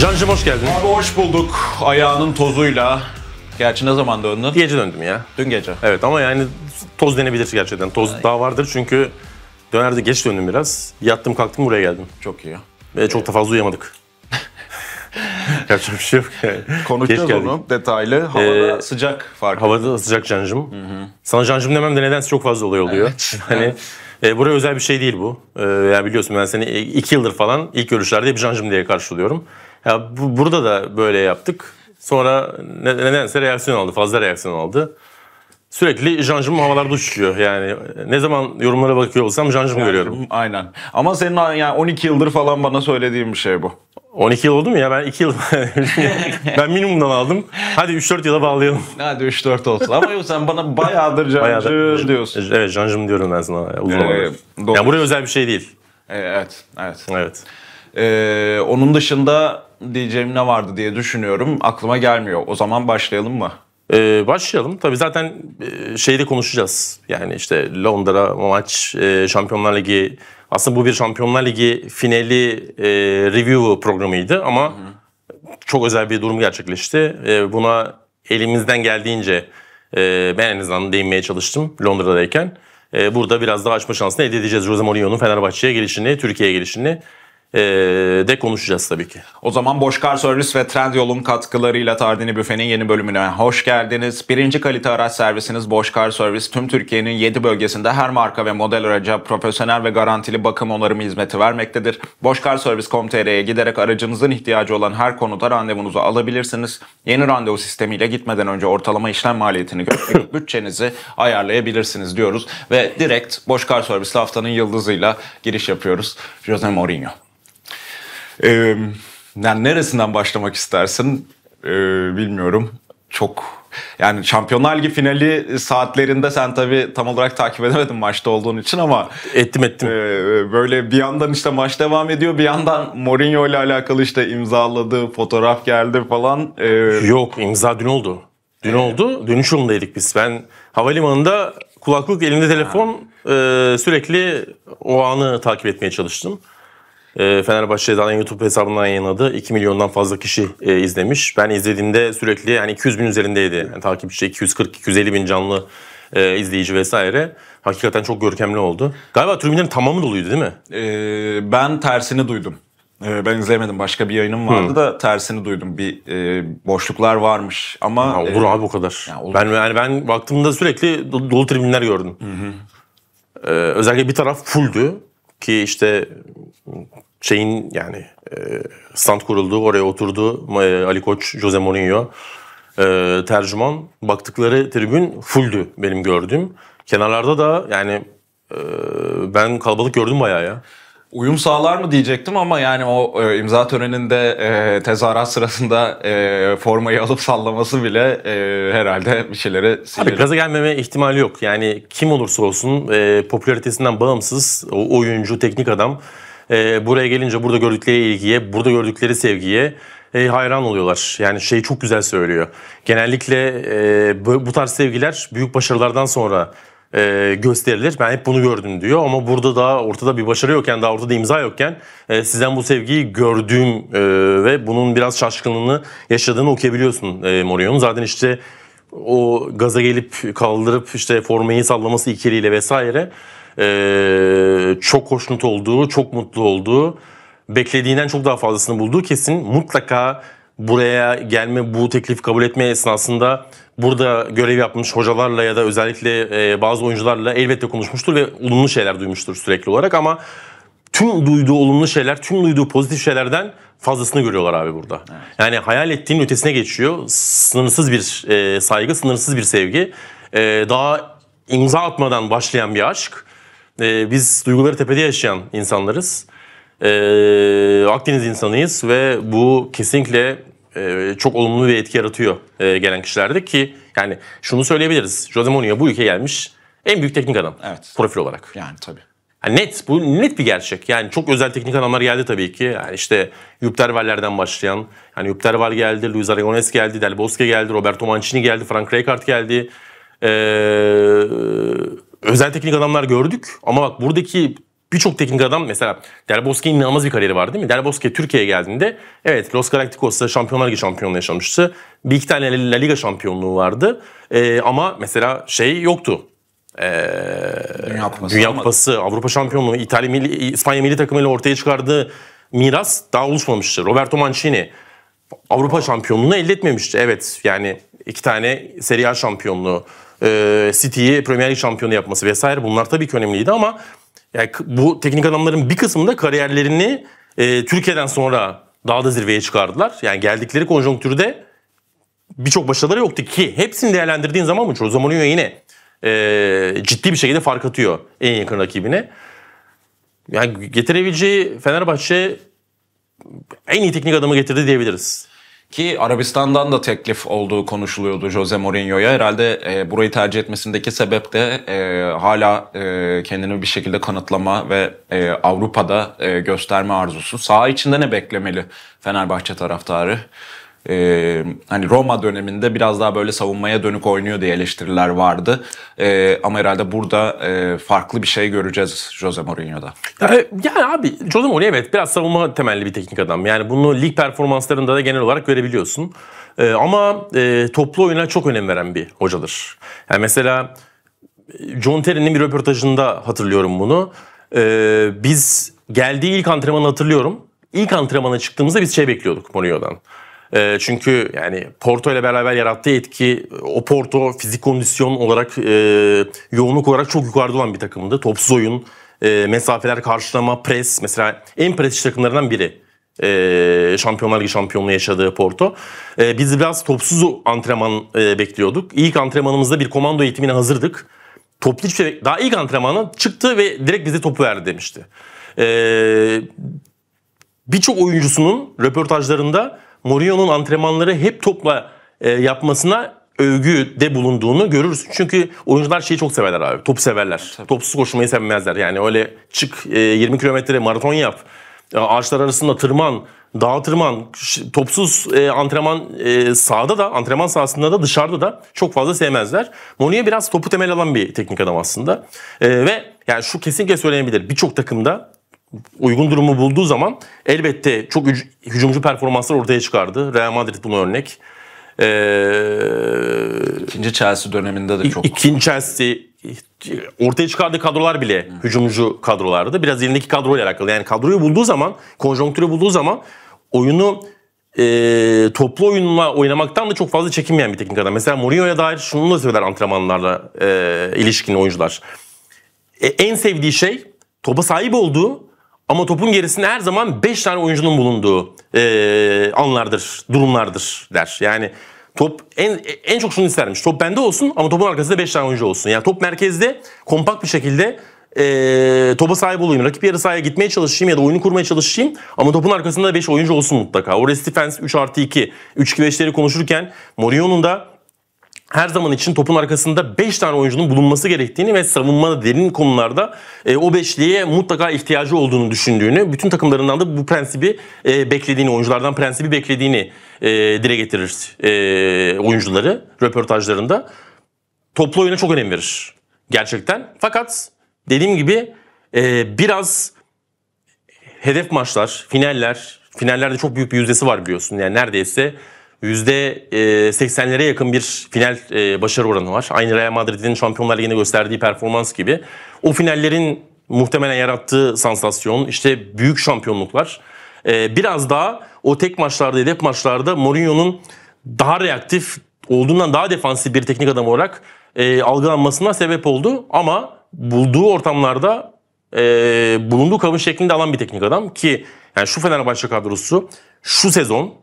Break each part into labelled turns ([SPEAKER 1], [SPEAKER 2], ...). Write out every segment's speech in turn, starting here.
[SPEAKER 1] Can'cığım hoş geldin. Abi hoş bulduk. Ayağının tozuyla.
[SPEAKER 2] Gerçi ne zaman döndün? Gece döndüm ya. Dün gece. Evet ama yani toz denebilir gerçekten. Toz Ay. daha vardır çünkü dönerde geç döndüm biraz. Yattım kalktım buraya geldim. Çok iyi ya. Ve çok da fazla uyuyamadık. Gerçi bir şey yok Konuşacağız onu detaylı. Havada ee, sıcak farkı. Havada sıcak cancım. Hı hı. Sana cancım demem de nedense çok fazla olay oluyor. Evet. Hani e, buraya özel bir şey değil bu. E, ee, yani biliyorsun ben seni iki yıldır falan ilk görüşlerde hep cancım diye karşılıyorum. Ya bu, burada da böyle yaptık. Sonra ne, nedense reaksiyon aldı. Fazla reaksiyon aldı. Sürekli Janjum havalarda uçuyor. Yani ne zaman yorumlara bakıyor olsam Janjum görüyorum. Aynen. Ama senin yani 12 yıldır falan bana
[SPEAKER 1] söylediğin bir şey bu. 12 yıl oldu mu ya? Ben 2 yıl ben minimumdan aldım. Hadi 3-4 yıla bağlayalım. Hadi 3-4 olsun. Ama yok sen bana bayağıdır cancım bayağıdır, diyorsun.
[SPEAKER 2] Evet cancım diyorum ben sana. Uzun ee, yani buraya özel
[SPEAKER 1] bir şey değil. Ee, evet. Evet. Evet. Ee, onun dışında diyeceğim ne vardı diye düşünüyorum. Aklıma gelmiyor. O zaman başlayalım mı?
[SPEAKER 2] Ee, başlayalım. Tabii zaten e, şeyde konuşacağız. Yani işte Londra maç, e, Şampiyonlar Ligi. Aslında bu bir Şampiyonlar Ligi finali e, review programıydı ama hı hı. çok özel bir durum gerçekleşti. E, buna elimizden geldiğince e, ben en azından değinmeye çalıştım Londra'dayken. E, burada biraz daha açma şansını elde edeceğiz. Jose Mourinho'nun Fenerbahçe'ye gelişini, Türkiye'ye gelişini.
[SPEAKER 1] Ee, de konuşacağız tabii ki. O zaman Boşkar Servis ve Trendyol'un katkılarıyla Tardini Büfe'nin yeni bölümüne hoş geldiniz. Birinci kalite araç servisiniz Boşkar Servis tüm Türkiye'nin 7 bölgesinde her marka ve model araca profesyonel ve garantili bakım onarımı hizmeti vermektedir. Boşkarservis.com.tr'ye giderek aracınızın ihtiyacı olan her konuda randevunuzu alabilirsiniz. Yeni randevu sistemiyle gitmeden önce ortalama işlem maliyetini görerek bütçenizi ayarlayabilirsiniz diyoruz. Ve direkt Boşkar Servis'le haftanın yıldızıyla giriş yapıyoruz. Jose Mourinho. Ee, yani neresinden başlamak istersin ee, bilmiyorum. Çok yani Şampiyonlar Ligi finali saatlerinde sen tabii tam olarak takip edemedin maçta olduğun için ama ettim ettim. E, böyle bir yandan işte maç devam ediyor bir yandan Mourinho ile alakalı işte imzaladığı fotoğraf geldi falan. E, Yok imza
[SPEAKER 2] dün oldu. Dün e, oldu. Dün şundaydık biz. Ben havalimanında kulaklık elimde telefon e, sürekli o anı takip etmeye çalıştım e, ee, Fenerbahçe'den YouTube hesabından yayınladı. 2 milyondan fazla kişi e, izlemiş. Ben izlediğimde sürekli yani 200 bin üzerindeydi. Yani takipçi 240-250 bin canlı e, izleyici vesaire.
[SPEAKER 1] Hakikaten çok görkemli oldu. Galiba tribünlerin tamamı doluydu değil mi? Ee, ben tersini duydum. Ee, ben izlemedim. Başka bir yayınım vardı hmm. da tersini duydum. Bir e, boşluklar varmış ama... Ya e, olur e, abi o kadar. Ya olur. Ben yani ben baktığımda sürekli
[SPEAKER 2] dolu tribünler gördüm. Hı hı. Ee, özellikle bir taraf fulldü ki işte şeyin yani e, stand kuruldu, oraya oturdu e, Ali Koç, Jose Mourinho e, tercüman. Baktıkları tribün fulldü benim gördüğüm. Kenarlarda da
[SPEAKER 1] yani ben kalabalık gördüm bayağı ya uyum sağlar mı diyecektim ama yani o e, imza töreninde e, tezahürat sırasında e, formayı alıp sallaması bile e, herhalde bir şeyleri silir. Abi gaza gelmeme ihtimali yok. Yani kim olursa olsun
[SPEAKER 2] e, popülaritesinden bağımsız o oyuncu, teknik adam e, buraya gelince burada gördükleri ilgiye, burada gördükleri sevgiye e, hayran oluyorlar. Yani şeyi çok güzel söylüyor. Genellikle e, bu, bu tarz sevgiler büyük başarılardan sonra e, gösterilir. Ben hep bunu gördüm diyor ama burada daha ortada bir başarı yokken, daha ortada imza yokken e, sizden bu sevgiyi gördüğüm e, ve bunun biraz şaşkınlığını yaşadığını okuyabiliyorsun e, Mourinho'nun. Zaten işte o gaza gelip kaldırıp işte formayı sallaması ikiliyle vesaire e, çok hoşnut olduğu, çok mutlu olduğu, beklediğinden çok daha fazlasını bulduğu kesin. Mutlaka buraya gelme, bu teklif kabul etme esnasında burada görev yapmış hocalarla ya da özellikle e, bazı oyuncularla elbette konuşmuştur ve olumlu şeyler duymuştur sürekli olarak ama tüm duyduğu olumlu şeyler, tüm duyduğu pozitif şeylerden fazlasını görüyorlar abi burada. Evet. Yani hayal ettiğin ötesine geçiyor. Sınırsız bir e, saygı, sınırsız bir sevgi. E, daha imza atmadan başlayan bir aşk. biz duyguları tepede yaşayan insanlarız. E, Akdeniz insanıyız ve bu kesinlikle e, çok olumlu bir etki yaratıyor e, gelen kişilerde ki yani şunu söyleyebiliriz. Jose Mourinho bu ülkeye gelmiş en büyük teknik adam evet. profil olarak. Yani tabii. Yani net bu net bir gerçek. Yani çok özel teknik adamlar geldi tabii ki. Yani işte Yuptervaller'den başlayan. Yani Yupterval geldi, Luis Aragones geldi, Del Bosque geldi, Roberto Mancini geldi, Frank Rijkaard geldi. Ee, özel teknik adamlar gördük ama bak buradaki Birçok teknik adam mesela Del Bosque'nin inanılmaz bir kariyeri vardı değil mi? Del Bosque Türkiye'ye geldiğinde evet Los Galacticos'ta Şampiyonlar Ligi şampiyonluğu yaşamıştı. Bir iki tane La Liga şampiyonluğu vardı. Ee, ama mesela şey yoktu. Ee, Dünya Kupası, Dünya Kupası Avrupa Şampiyonluğu, İtalya milli, İspanya milli ile ortaya çıkardığı miras daha oluşmamıştı. Roberto Mancini Avrupa şampiyonluğunu elde etmemişti. Evet yani iki tane Serie A şampiyonluğu, ee, City'yi Premier League şampiyonu yapması vesaire bunlar tabii ki önemliydi ama yani bu teknik adamların bir da kariyerlerini e, Türkiye'den sonra daha da zirveye çıkardılar. Yani geldikleri konjonktürde birçok başarıları yoktu ki hepsini değerlendirdiğin zaman mı Jose Mourinho yine e, ciddi bir şekilde fark atıyor en yakın rakibine. Yani getirebileceği Fenerbahçe
[SPEAKER 1] en iyi teknik adamı getirdi diyebiliriz. Ki Arabistan'dan da teklif olduğu konuşuluyordu Jose Mourinho'ya. Herhalde e, burayı tercih etmesindeki sebep de e, hala e, kendini bir şekilde kanıtlama ve e, Avrupa'da e, gösterme arzusu. Saha içinde ne beklemeli Fenerbahçe taraftarı? e, hani Roma döneminde biraz daha böyle savunmaya dönük oynuyor diye eleştiriler vardı. E, ama herhalde burada e, farklı bir şey göreceğiz Jose Mourinho'da. Yani abi Jose Mourinho evet biraz savunma temelli
[SPEAKER 2] bir teknik adam. Yani bunu lig performanslarında da genel olarak görebiliyorsun. E, ama e, toplu oyuna çok önem veren bir hocadır. Yani mesela e, John Terry'nin bir röportajında hatırlıyorum bunu. Ee, biz geldiği ilk antrenmanı hatırlıyorum. İlk antrenmana çıktığımızda biz şey bekliyorduk Mourinho'dan. Ee, çünkü yani Porto ile beraber yarattığı etki o Porto fizik kondisyon olarak e, yoğunluk olarak çok yukarıda olan bir takımdı. Topsuz oyun, e, mesafeler karşılama, pres mesela en prestij takımlarından biri. Ee, Şampiyonlar Ligi şampiyonluğu yaşadığı Porto. Ee, biz biraz topsuz antrenman e, bekliyorduk. İlk antrenmanımızda bir komando eğitimine hazırdık. Toplu hiçbir şey, daha ilk antrenmanı çıktı ve direkt bize topu verdi demişti. Ee, Birçok oyuncusunun röportajlarında Mourinho'nun antrenmanları hep topla e, yapmasına övgü de bulunduğunu görürüz. Çünkü oyuncular şeyi çok severler abi. Top severler. Tabii. Topsuz koşmayı sevmezler. Yani öyle çık e, 20 kilometre maraton yap. E, ağaçlar arasında tırman, dağ tırman, topsuz e, antrenman e, sahada da, antrenman sahasında da dışarıda da çok fazla sevmezler. Mourinho biraz topu temel alan bir teknik adam aslında. E, ve yani şu kesinlikle söylenebilir. Birçok takımda uygun durumu bulduğu zaman elbette çok hücumcu performanslar ortaya çıkardı. Real Madrid buna örnek. Ee, ikinci Chelsea döneminde de çok. İkinci Chelsea ortaya çıkardığı kadrolar bile hmm. hücumcu kadrolardı. Biraz elindeki kadroyla alakalı. Yani kadroyu bulduğu zaman, konjonktürü bulduğu zaman oyunu e, toplu oyunla oynamaktan da çok fazla çekinmeyen bir teknik adam. Mesela Mourinho'ya dair şunu da söyler antrenmanlarla e, ilişkin oyuncular. E, en sevdiği şey topa sahip olduğu ama topun gerisinde her zaman 5 tane oyuncunun bulunduğu e, anlardır, durumlardır der. Yani top en en çok şunu istermiş. Top bende olsun ama topun arkasında 5 tane oyuncu olsun. Yani top merkezde kompakt bir şekilde e, topa sahip olayım. Rakip yarı sahaya gitmeye çalışayım ya da oyunu kurmaya çalışayım. Ama topun arkasında 5 oyuncu olsun mutlaka. Orası defense 3 artı 2. 3-2-5'leri konuşurken Mourinho'nun da her zaman için topun arkasında 5 tane oyuncunun bulunması gerektiğini ve savunmada derin konularda e, o beşliğe mutlaka ihtiyacı olduğunu düşündüğünü, bütün takımlarından da bu prensibi e, beklediğini, oyunculardan prensibi beklediğini e, dile getirir e, oyuncuları röportajlarında. Toplu oyuna çok önem verir gerçekten. Fakat dediğim gibi e, biraz hedef maçlar, finaller, finallerde çok büyük bir yüzdesi var biliyorsun. Yani neredeyse %80'lere e, yakın bir final e, başarı oranı var. Aynı Real Madrid'in Şampiyonlar Ligi'nde gösterdiği performans gibi. O finallerin muhtemelen yarattığı sansasyon, işte büyük şampiyonluklar. E, biraz daha o tek maçlarda, hedef maçlarda Mourinho'nun daha reaktif, olduğundan daha defansif bir teknik adam olarak algılanmasına sebep oldu. Ama bulduğu ortamlarda bulunduğu kabın şeklinde alan bir teknik adam ki yani şu Fenerbahçe kadrosu şu sezon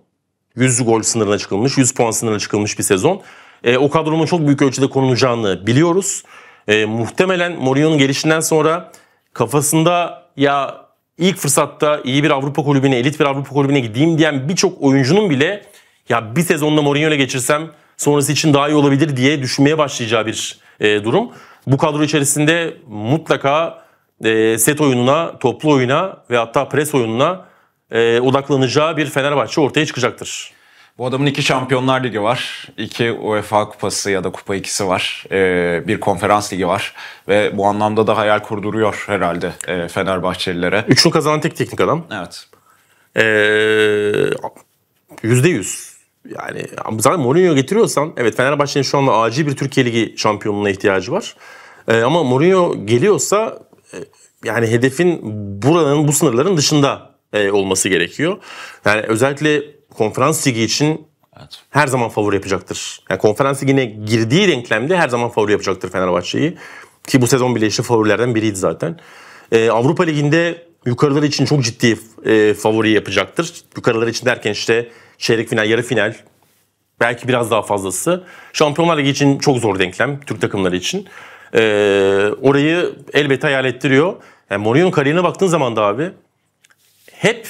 [SPEAKER 2] 100 gol sınırına çıkılmış, 100 puan sınırına çıkılmış bir sezon. E, o kadronun çok büyük ölçüde konulacağını biliyoruz. E, muhtemelen Mourinho'nun gelişinden sonra kafasında ya ilk fırsatta iyi bir Avrupa kulübüne, elit bir Avrupa kulübüne gideyim diyen birçok oyuncunun bile ya bir sezonda Mourinho geçirsem sonrası için daha iyi olabilir diye düşünmeye başlayacağı bir e, durum. Bu kadro içerisinde mutlaka e, set oyununa, toplu oyuna ve hatta pres oyununa e,
[SPEAKER 1] odaklanacağı bir Fenerbahçe ortaya çıkacaktır. Bu adamın iki şampiyonlar ligi var. iki UEFA kupası ya da kupa ikisi var. Ee, bir konferans ligi var. Ve bu anlamda da hayal kurduruyor herhalde e, Fenerbahçelilere. Üçünü kazanan tek teknik adam. Evet.
[SPEAKER 2] E, yüzde yüz. Yani zaten Mourinho getiriyorsan evet Fenerbahçe'nin şu anda acil bir Türkiye Ligi şampiyonluğuna ihtiyacı var. Ee, ama Mourinho geliyorsa e, yani hedefin buranın bu sınırların dışında e, olması gerekiyor. Yani özellikle konferans ligi için evet. her zaman favori yapacaktır. Yani konferans ligine girdiği denklemde her zaman favori yapacaktır Fenerbahçe'yi. Ki bu sezon bile işte favorilerden biriydi zaten. E, Avrupa Ligi'nde yukarılar için çok ciddi e, favori yapacaktır. Yukarılar için derken işte çeyrek final, yarı final belki biraz daha fazlası. Şampiyonlar Ligi için çok zor denklem Türk takımları için. E, orayı elbette hayal ettiriyor. Yani Mourinho'nun kariyerine baktığın zaman da abi hep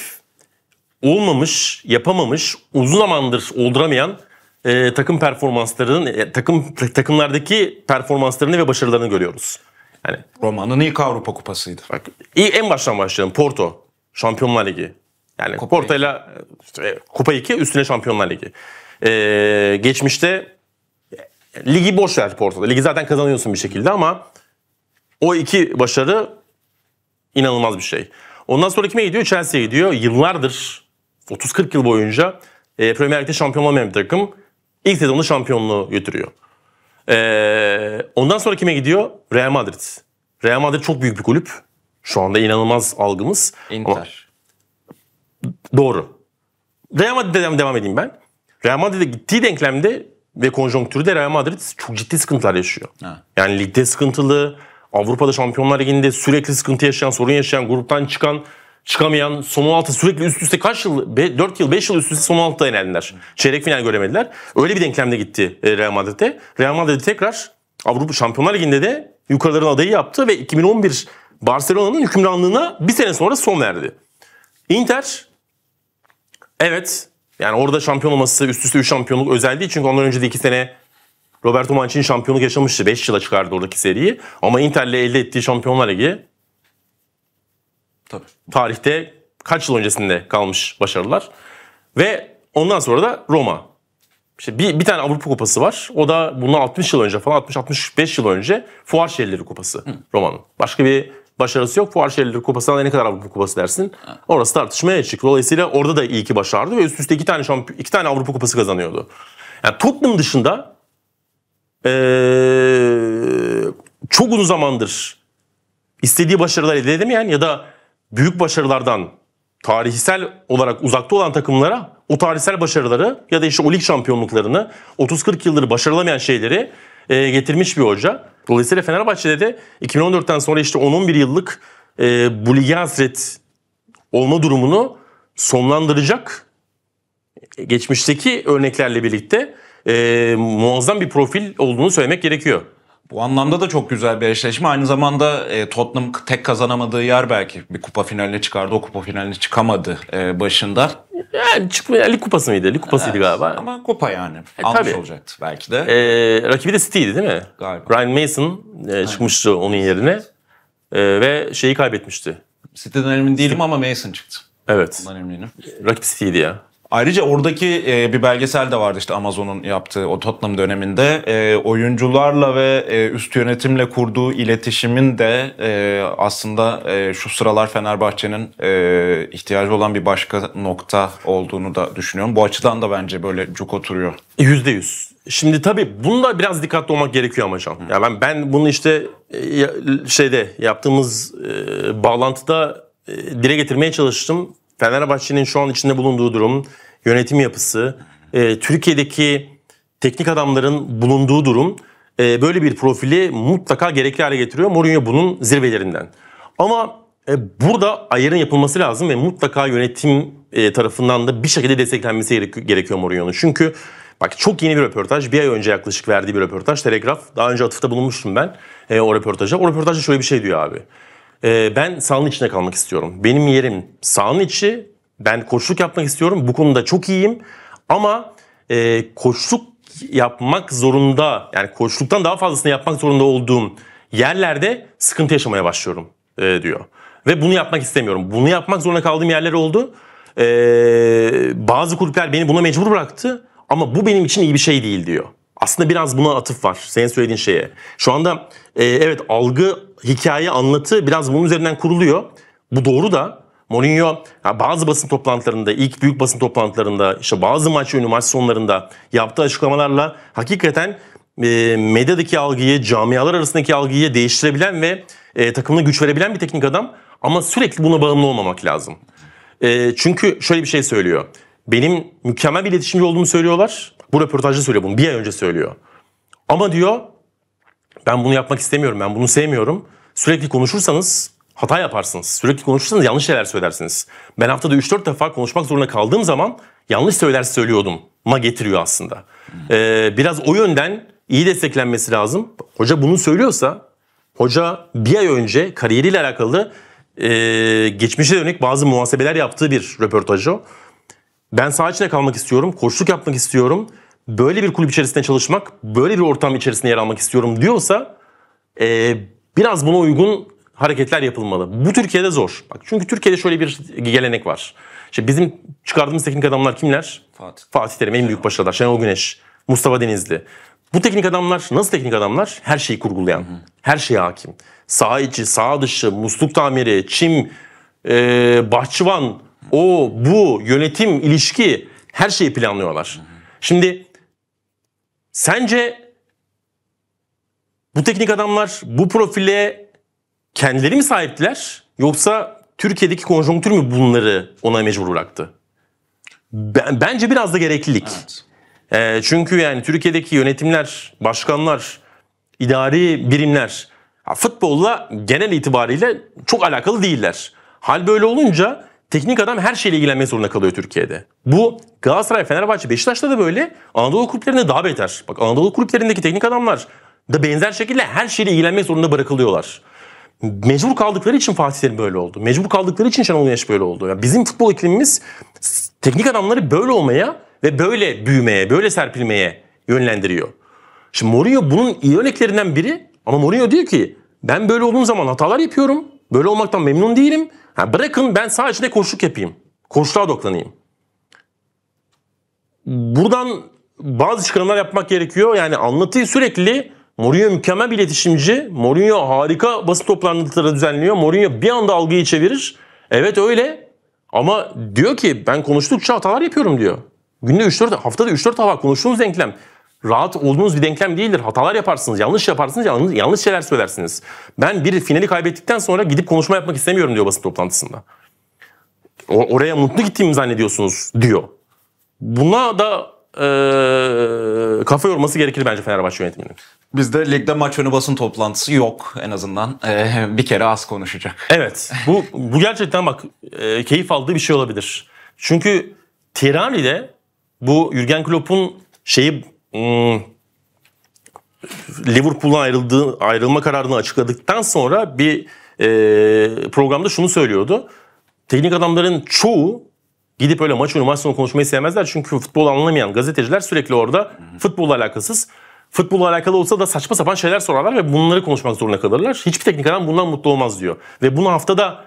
[SPEAKER 2] olmamış, yapamamış, uzun zamandır olduramayan e, takım performanslarının, e, takım takımlardaki performanslarını ve başarılarını görüyoruz. Yani Roma'nın ilk Avrupa Kupası'ydı. Bak, en baştan başlayalım. Porto, Şampiyonlar Ligi. Yani Kupa Porto'yla işte, e, Kupa 2 üstüne Şampiyonlar Ligi. Ee, geçmişte e, ligi boş ver Porto'da. Ligi zaten kazanıyorsun bir şekilde ama o iki başarı inanılmaz bir şey. Ondan sonra kime gidiyor? Chelsea'ye gidiyor. Yıllardır 30-40 yıl boyunca e, Premier Lig'de şampiyon olmayan bir takım ilk sezonda şampiyonluğu götürüyor. E, ondan sonra kime gidiyor? Real Madrid. Real Madrid çok büyük bir kulüp. Şu anda inanılmaz algımız. Inter. Ama, doğru. Real Madrid'de devam edeyim ben. Real Madrid'e gittiği denklemde ve konjonktürde Real Madrid çok ciddi sıkıntılar yaşıyor. Ha. Yani ligde sıkıntılı, Avrupa'da Şampiyonlar Ligi'nde sürekli sıkıntı yaşayan, sorun yaşayan, gruptan çıkan, çıkamayan, son 16 sürekli üst üste kaç yıl, 4 yıl, 5 yıl üst üste son 16'da yenildiler. Çeyrek final göremediler. Öyle bir denklemde gitti e, Real Madrid'e. Real Madrid tekrar Avrupa Şampiyonlar Ligi'nde de yukarıların adayı yaptı ve 2011 Barcelona'nın hükümranlığına bir sene sonra son verdi. Inter evet yani orada şampiyon olması üst üste 3 şampiyonluk özelliği çünkü ondan önce de 2 sene Roberto Mancini şampiyonluk yaşamıştı. 5 yıla çıkardı oradaki seriyi. Ama Inter'le elde ettiği Şampiyonlar Ligi Tabii. tarihte kaç yıl öncesinde kalmış başarılar. Ve ondan sonra da Roma. İşte bir, bir tane Avrupa Kupası var. O da bundan 60 yıl önce falan 60-65 yıl önce Fuar Şehirleri Kupası Roma'nın. Başka bir başarısı yok. Fuar Şehirleri Kupası'na ne kadar Avrupa Kupası dersin? Ha. Orası tartışmaya açık. Dolayısıyla orada da iyi ki başardı ve üst üste iki tane şampiyon, iki tane Avrupa Kupası kazanıyordu. Yani Tottenham dışında ee, çok uzun zamandır istediği başarılar elde edemeyen ya da büyük başarılardan tarihsel olarak uzakta olan takımlara o tarihsel başarıları ya da işte o lig şampiyonluklarını 30-40 yıldır başarılamayan şeyleri e, getirmiş bir hoca. Dolayısıyla Fenerbahçe'de de 2014'ten sonra işte 10-11 yıllık e, bu lige hasret olma durumunu sonlandıracak e, geçmişteki örneklerle birlikte e,
[SPEAKER 1] muazzam bir profil olduğunu söylemek gerekiyor. Bu anlamda da çok güzel bir eşleşme. Aynı zamanda e, Tottenham tek kazanamadığı yer belki bir kupa finaline çıkardı. O kupa finaline çıkamadı e, başında. Yani çıkmıyor. Lig kupası mıydı? Lig kupasıydı evet, galiba. Ama kupa yani. E, Almış tabii. olacaktı belki
[SPEAKER 2] de. E, rakibi de City'ydi değil mi? Galiba. Ryan Mason e, Aynen. çıkmıştı onun yerine.
[SPEAKER 1] E, ve şeyi kaybetmişti. City'den emin değilim ama Mason çıktı. Evet. Ondan eminim. Rakip City'ydi ya. Ayrıca oradaki e, bir belgesel de vardı işte Amazon'un yaptığı o Tottenham döneminde. E, oyuncularla ve e, üst yönetimle kurduğu iletişimin de e, aslında e, şu sıralar Fenerbahçe'nin e, ihtiyacı olan bir başka nokta olduğunu da düşünüyorum. Bu açıdan da bence böyle cuk oturuyor. Yüzde yüz. Şimdi tabii bunda biraz dikkatli olmak gerekiyor ama Can. Ya ben, ben bunu işte e, şeyde
[SPEAKER 2] yaptığımız e, bağlantıda e, dile getirmeye çalıştım. Fenerbahçe'nin şu an içinde bulunduğu durum, yönetim yapısı, e, Türkiye'deki teknik adamların bulunduğu durum e, böyle bir profili mutlaka gerekli hale getiriyor. Mourinho bunun zirvelerinden. Ama e, burada ayarın yapılması lazım ve mutlaka yönetim e, tarafından da bir şekilde desteklenmesi gerekiyor Mourinho'nun. Çünkü bak çok yeni bir röportaj. Bir ay önce yaklaşık verdiği bir röportaj. Telegraf. Daha önce atıfta bulunmuştum ben e, o röportaja. O röportajda şöyle bir şey diyor abi e, ben sahanın içine kalmak istiyorum. Benim yerim sahanın içi. Ben koçluk yapmak istiyorum. Bu konuda çok iyiyim. Ama e, koçluk yapmak zorunda yani koçluktan daha fazlasını yapmak zorunda olduğum yerlerde sıkıntı yaşamaya başlıyorum e, diyor. Ve bunu yapmak istemiyorum. Bunu yapmak zorunda kaldığım yerler oldu. E, bazı kulüpler beni buna mecbur bıraktı ama bu benim için iyi bir şey değil diyor. Aslında biraz buna atıf var senin söylediğin şeye. Şu anda e, evet algı hikaye, anlatı biraz bunun üzerinden kuruluyor. Bu doğru da Mourinho bazı basın toplantılarında, ilk büyük basın toplantılarında, işte bazı maç önü, maç sonlarında yaptığı açıklamalarla hakikaten e, medyadaki algıyı, camialar arasındaki algıyı değiştirebilen ve e, takımına güç verebilen bir teknik adam. Ama sürekli buna bağımlı olmamak lazım. E, çünkü şöyle bir şey söylüyor. Benim mükemmel bir iletişimci olduğumu söylüyorlar. Bu röportajda söylüyor bunu. Bir ay önce söylüyor. Ama diyor ben bunu yapmak istemiyorum, ben bunu sevmiyorum. Sürekli konuşursanız hata yaparsınız. Sürekli konuşursanız yanlış şeyler söylersiniz. Ben haftada 3-4 defa konuşmak zorunda kaldığım zaman yanlış söyler söylüyordum ma getiriyor aslında. Ee, biraz o yönden iyi desteklenmesi lazım. Hoca bunu söylüyorsa hoca bir ay önce kariyeriyle alakalı e, geçmişe dönük bazı muhasebeler yaptığı bir röportajı. Ben sağ içine kalmak istiyorum, koçluk yapmak istiyorum böyle bir kulüp içerisinde çalışmak, böyle bir ortam içerisinde yer almak istiyorum diyorsa e, biraz buna uygun hareketler yapılmalı. Bu Türkiye'de zor. Bak çünkü Türkiye'de şöyle bir gelenek var. İşte bizim çıkardığımız teknik adamlar kimler? Fatih. Fatih Terim, en büyük başarılar. Şenol Güneş, Mustafa Denizli. Bu teknik adamlar nasıl teknik adamlar? Her şeyi kurgulayan, her şeye hakim. Sağ içi, sağ dışı, musluk tamiri, çim, e, bahçıvan, o, bu, yönetim, ilişki her şeyi planlıyorlar. Şimdi Sence bu teknik adamlar bu profile kendileri mi sahiptiler? Yoksa Türkiye'deki konjonktür mü bunları ona mecbur bıraktı? bence biraz da gereklilik. Evet. E, çünkü yani Türkiye'deki yönetimler, başkanlar, idari birimler futbolla genel itibariyle çok alakalı değiller. Hal böyle olunca Teknik adam her şeyle ilgilenmek zorunda kalıyor Türkiye'de. Bu Galatasaray, Fenerbahçe, Beşiktaş'ta da böyle. Anadolu kulüplerinde daha beter. Bak Anadolu kulüplerindeki teknik adamlar da benzer şekilde her şeyle ilgilenmek zorunda bırakılıyorlar. Mecbur kaldıkları için Fatih Terim böyle oldu. Mecbur kaldıkları için Şenol Güneş böyle oldu. Yani bizim futbol iklimimiz teknik adamları böyle olmaya ve böyle büyümeye, böyle serpilmeye yönlendiriyor. Şimdi Mourinho bunun iyi örneklerinden biri ama Mourinho diyor ki ben böyle olduğum zaman hatalar yapıyorum Böyle olmaktan memnun değilim. Yani bırakın ben sadece koşuluk yapayım. Koşulara odaklanayım. Buradan bazı çıkarımlar yapmak gerekiyor. Yani anlatıyı sürekli Mourinho mükemmel bir iletişimci. Mourinho harika basın toplantıları düzenliyor. Mourinho bir anda algıyı çevirir. Evet öyle. Ama diyor ki ben konuştukça hatalar yapıyorum diyor. Günde 3-4 haftada 3-4 hava konuştuğunuz denklem rahat olduğunuz bir denklem değildir. Hatalar yaparsınız, yanlış yaparsınız, yanlış, yanlış şeyler söylersiniz. Ben bir finali kaybettikten sonra gidip konuşma yapmak istemiyorum diyor basın toplantısında. O, oraya mutlu gittiğimi
[SPEAKER 1] zannediyorsunuz diyor. Buna da e, kafa yorması gerekir bence Fenerbahçe yönetiminin. Bizde ligde maç önü basın toplantısı yok en azından. Ee, bir kere az konuşacak. Evet. Bu bu gerçekten bak e, keyif aldığı bir şey olabilir.
[SPEAKER 2] Çünkü Tirani'de bu Jürgen Klopp'un şeyi Hmm. Liverpool'dan ayrıldığı ayrılma kararını açıkladıktan sonra bir e, programda şunu söylüyordu. Teknik adamların çoğu gidip öyle maç önü maç sonu konuşmayı sevmezler. Çünkü futbol anlamayan gazeteciler sürekli orada futbolla alakasız. Futbolla alakalı olsa da saçma sapan şeyler sorarlar ve bunları konuşmak zorunda kalırlar. Hiçbir teknik adam bundan mutlu olmaz diyor. Ve bunu haftada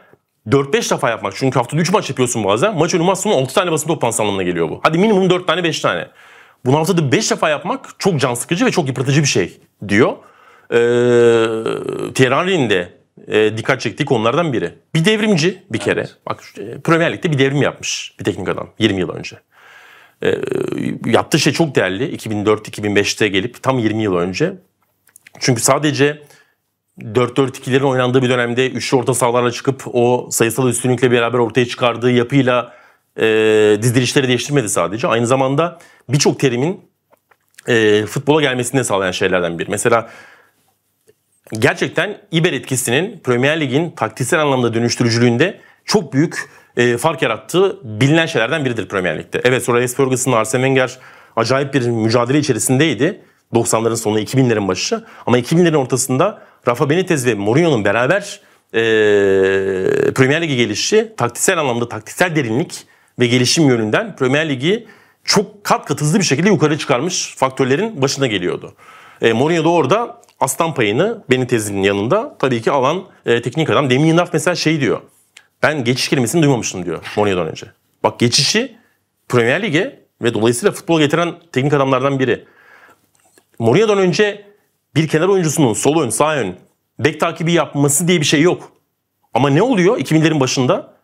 [SPEAKER 2] 4-5 defa yapmak. Çünkü haftada 3 maç yapıyorsun bazen. Maç önü maç sonu 6 tane basın toplantısı anlamına geliyor bu. Hadi minimum 4 tane 5 tane. Bunu haftada 5 defa yapmak çok can sıkıcı ve çok yıpratıcı bir şey diyor. Ee, Thierry Henry'nin de e, dikkat çektiği konulardan biri. Bir devrimci bir kere. Evet. Bak e, Premier Lig'de bir devrim yapmış bir teknik adam 20 yıl önce. E, yaptığı şey çok değerli. 2004-2005'te gelip tam 20 yıl önce. Çünkü sadece 4-4-2'lerin oynandığı bir dönemde üçlü orta sahalarla çıkıp o sayısal üstünlükle beraber ortaya çıkardığı yapıyla e, ee, dizdirişleri değiştirmedi sadece. Aynı zamanda birçok terimin e, futbola gelmesini de sağlayan şeylerden biri. Mesela gerçekten İber etkisinin Premier Lig'in taktiksel anlamda dönüştürücülüğünde çok büyük e, fark yarattığı bilinen şeylerden biridir Premier Lig'de. Evet sonra Alex Ferguson, Arsene Wenger acayip bir mücadele içerisindeydi. 90'ların sonu 2000'lerin başı ama 2000'lerin ortasında Rafa Benitez ve Mourinho'nun beraber e, Premier Lig'e gelişi taktiksel anlamda taktiksel derinlik ve gelişim yönünden Premier Ligi çok kat kat hızlı bir şekilde yukarı çıkarmış faktörlerin başına geliyordu. E, Mourinho da orada aslan payını Benitez'in yanında tabii ki alan e, teknik adam. Demin Yılmaz mesela şey diyor. Ben geçiş kelimesini duymamıştım diyor Mourinho'dan önce. Bak geçişi Premier Lig'e ve dolayısıyla futbola getiren teknik adamlardan biri. Mourinho'dan önce bir kenar oyuncusunun sol ön, sağ ön, bek takibi yapması diye bir şey yok. Ama ne oluyor 2000'lerin başında?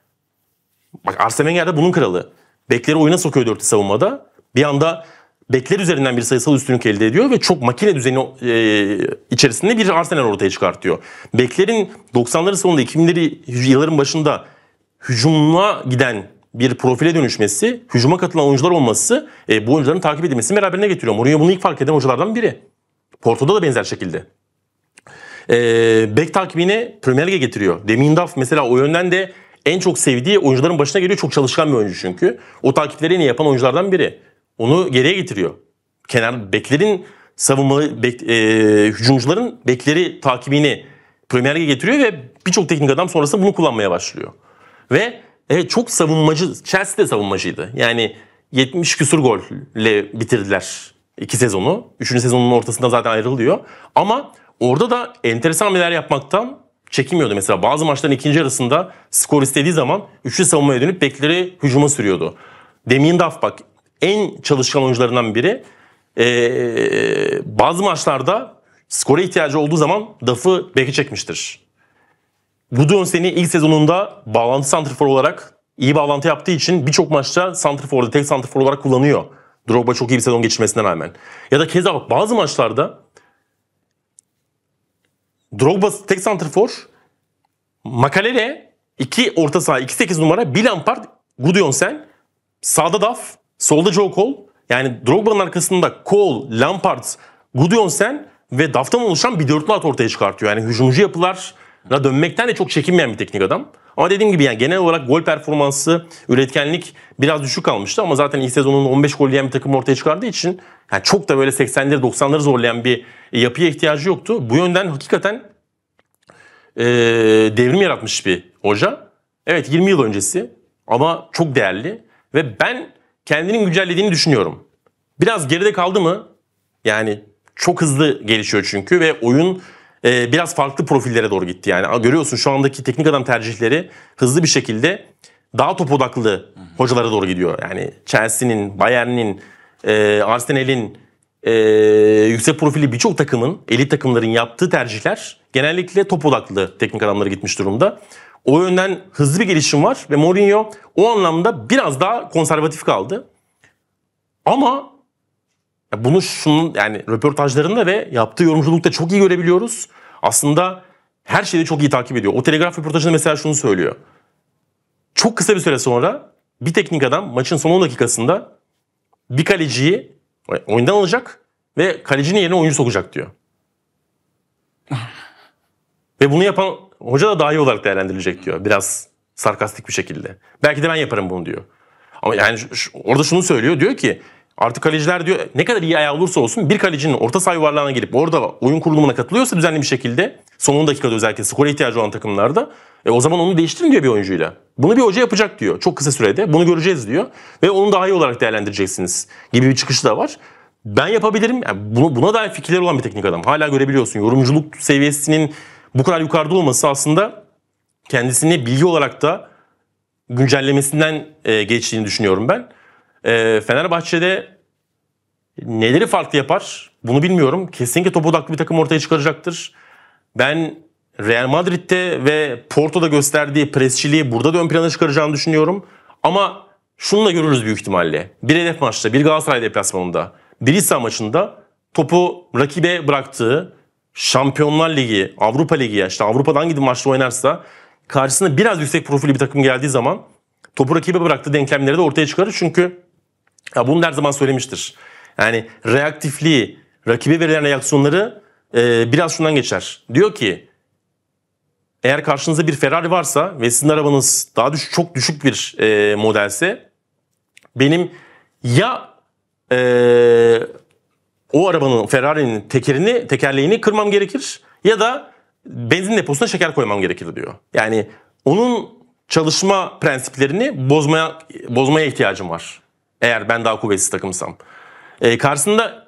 [SPEAKER 2] Bak Arsene Wenger de bunun kralı. Bekleri oyuna sokuyor dörtlü savunmada. Bir anda bekler üzerinden bir sayısal üstünlük elde ediyor ve çok makine düzeni e, içerisinde bir Arsenal ortaya çıkartıyor. Beklerin 90'ların sonunda 2000'leri yılların başında hücumla giden bir profile dönüşmesi, hücuma katılan oyuncular olması e, bu oyuncuların takip edilmesi beraberine getiriyor. Mourinho bunu ilk fark eden hocalardan biri. Porto'da da benzer şekilde. E, bek takibini Premier Lig'e getiriyor. Demin Duff mesela o yönden de en çok sevdiği oyuncuların başına geliyor. Çok çalışkan bir oyuncu çünkü. O takipleri en iyi yapan oyunculardan biri. Onu geriye getiriyor. Kenar beklerin savunmalı bek, e, hücumcuların bekleri takibini Premier Lig'e getiriyor ve birçok teknik adam sonrasında bunu kullanmaya başlıyor. Ve evet çok savunmacı, Chelsea de savunmacıydı. Yani 70 küsur golle bitirdiler iki sezonu. Üçüncü sezonun ortasında zaten ayrılıyor. Ama orada da enteresan hamleler yapmaktan çekinmiyordu. Mesela bazı maçların ikinci arasında skor istediği zaman üçlü savunmaya dönüp bekleri hücuma sürüyordu. Demin Daf bak en çalışkan oyuncularından biri. Ee, bazı maçlarda skora ihtiyacı olduğu zaman Dafı beki çekmiştir. Gudon seni ilk sezonunda bağlantı santrifor olarak iyi bağlantı yaptığı için birçok maçta santrforda tek santrifor olarak kullanıyor. Drogba çok iyi bir sezon geçirmesine rağmen. Ya da keza bak bazı maçlarda Drogba tek santrfor. Makalele iki orta saha 2-8 numara. Bir Lampard, Gudjonsen. Sağda Duff, solda Joe Cole. Yani Drogba'nın arkasında Cole, Lampard, Gudjonsen ve Duff'tan oluşan bir dörtlü at ortaya çıkartıyor. Yani hücumcu yapılar dönmekten de çok çekinmeyen bir teknik adam. Ama dediğim gibi yani genel olarak gol performansı, üretkenlik biraz düşük kalmıştı ama zaten ilk sezonun 15 gol yiyen bir takım ortaya çıkardığı için yani çok da böyle 80'leri 90'ları zorlayan bir yapıya ihtiyacı yoktu. Bu yönden hakikaten e, devrim yaratmış bir hoca. Evet 20 yıl öncesi ama çok değerli ve ben kendinin güncellediğini düşünüyorum. Biraz geride kaldı mı? Yani çok hızlı gelişiyor çünkü ve oyun e, biraz farklı profillere doğru gitti. Yani görüyorsun şu andaki teknik adam tercihleri hızlı bir şekilde daha top odaklı hocalara doğru gidiyor. Yani Chelsea'nin, Bayern'in, e, Arsenal'in e, yüksek profili birçok takımın, elit takımların yaptığı tercihler genellikle top odaklı teknik adamlara gitmiş durumda. O yönden hızlı bir gelişim var ve Mourinho o anlamda biraz daha konservatif kaldı. Ama bunu şunun yani röportajlarında ve yaptığı yorumculukta çok iyi görebiliyoruz. Aslında her şeyi çok iyi takip ediyor. O Telegraf röportajında mesela şunu söylüyor. Çok kısa bir süre sonra bir teknik adam maçın son 10 dakikasında bir kaleciyi oyundan alacak ve kalecinin yerine oyuncu sokacak diyor. ve bunu yapan hoca da daha iyi olarak değerlendirilecek diyor. Biraz sarkastik bir şekilde. Belki de ben yaparım bunu diyor. Ama yani orada şunu söylüyor. Diyor ki Artık kaleciler diyor ne kadar iyi ayağı olursa olsun bir kalecinin orta saha yuvarlağına gelip orada oyun kurulumuna katılıyorsa düzenli bir şekilde son 10 dakikada özellikle skora ihtiyacı olan takımlarda e, o zaman onu değiştirin diyor bir oyuncuyla. Bunu bir hoca yapacak diyor çok kısa sürede bunu göreceğiz diyor ve onu daha iyi olarak değerlendireceksiniz gibi bir çıkışı da var. Ben yapabilirim. Yani buna, buna dair fikirleri olan bir teknik adam. Hala görebiliyorsun. Yorumculuk seviyesinin bu kadar yukarıda olması aslında kendisini bilgi olarak da güncellemesinden e, geçtiğini düşünüyorum ben. E, Fenerbahçe'de neleri farklı yapar bunu bilmiyorum. Kesinlikle top odaklı bir takım ortaya çıkaracaktır. Ben Real Madrid'de ve Porto'da gösterdiği presçiliği burada da ön plana çıkaracağını düşünüyorum. Ama şunu da görürüz büyük ihtimalle. Bir hedef maçta, bir Galatasaray deplasmanında, bir İsa maçında topu rakibe bıraktığı Şampiyonlar Ligi, Avrupa Ligi ya işte Avrupa'dan gidip maçta oynarsa karşısına biraz yüksek profili bir takım geldiği zaman topu rakibe bıraktığı denklemleri de ortaya çıkarır. Çünkü ya bunu her zaman söylemiştir. Yani reaktifliği, rakibe verilen reaksiyonları e, biraz şundan geçer. Diyor ki eğer karşınızda bir Ferrari varsa ve sizin arabanız daha düş çok düşük bir e, modelse benim ya e, o arabanın Ferrari'nin tekerini tekerleğini kırmam gerekir ya da benzin deposuna şeker koymam gerekir diyor. Yani onun çalışma prensiplerini bozmaya bozmaya ihtiyacım var. Eğer ben daha kuvvetli takımsam. E, karşısında